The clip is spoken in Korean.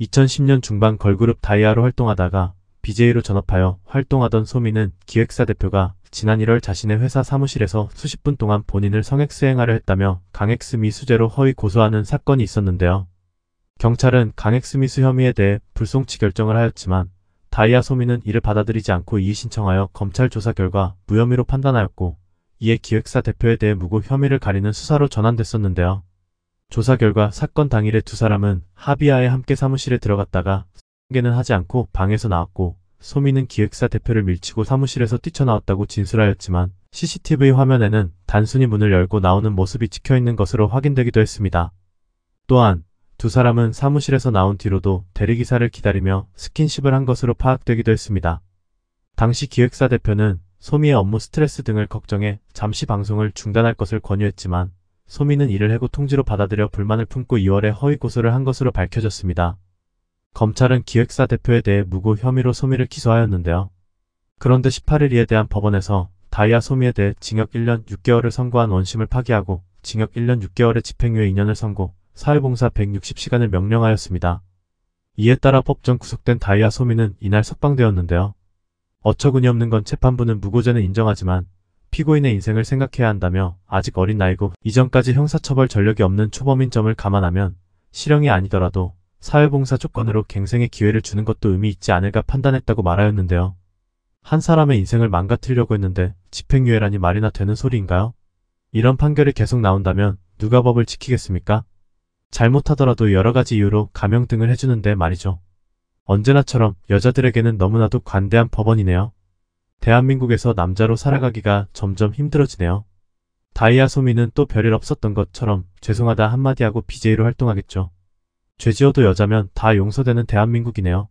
2010년 중반 걸그룹 다이아로 활동하다가 BJ로 전업하여 활동하던 소미는 기획사 대표가 지난 1월 자신의 회사 사무실에서 수십 분 동안 본인을 성액수 행하려 했다며 강액수 미수죄로 허위 고소하는 사건이 있었는데요. 경찰은 강액수 미수 혐의에 대해 불송치 결정을 하였지만 다이아 소미는 이를 받아들이지 않고 이의신청하여 검찰 조사 결과 무혐의로 판단하였고 이에 기획사 대표에 대해 무고 혐의를 가리는 수사로 전환됐었는데요. 조사 결과 사건 당일에 두 사람은 하비아에 함께 사무실에 들어갔다가 소개는 하지 않고 방에서 나왔고 소미는 기획사 대표를 밀치고 사무실에서 뛰쳐나왔다고 진술하였지만 CCTV 화면에는 단순히 문을 열고 나오는 모습이 찍혀있는 것으로 확인되기도 했습니다. 또한 두 사람은 사무실에서 나온 뒤로도 대리기사를 기다리며 스킨십을 한 것으로 파악되기도 했습니다. 당시 기획사 대표는 소미의 업무 스트레스 등을 걱정해 잠시 방송을 중단할 것을 권유했지만 소민은 이를 해고 통지로 받아들여 불만을 품고 2월에 허위 고소를 한 것으로 밝혀졌습니다. 검찰은 기획사 대표에 대해 무고 혐의로 소미를 기소하였는데요. 그런데 18일 이에 대한 법원에서 다이아 소미에 대해 징역 1년 6개월을 선고한 원심을 파기하고 징역 1년 6개월의 집행유예 2년을 선고 사회봉사 160시간을 명령하였습니다. 이에 따라 법정 구속된 다이아 소미는 이날 석방되었는데요. 어처구니없는 건 재판부는 무고죄는 인정하지만 피고인의 인생을 생각해야 한다며 아직 어린 나이고 이전까지 형사처벌 전력이 없는 초범인 점을 감안하면 실형이 아니더라도 사회봉사 조건으로 갱생의 기회를 주는 것도 의미 있지 않을까 판단했다고 말하였는데요. 한 사람의 인생을 망가뜨리려고 했는데 집행유예라니 말이나 되는 소리인가요? 이런 판결이 계속 나온다면 누가 법을 지키겠습니까? 잘못하더라도 여러가지 이유로 감형 등을 해주는데 말이죠. 언제나처럼 여자들에게는 너무나도 관대한 법원이네요. 대한민국에서 남자로 살아가기가 점점 힘들어지네요. 다이아 소미는 또 별일 없었던 것처럼 죄송하다 한마디 하고 BJ로 활동하겠죠. 죄지어도 여자면 다 용서되는 대한민국이네요.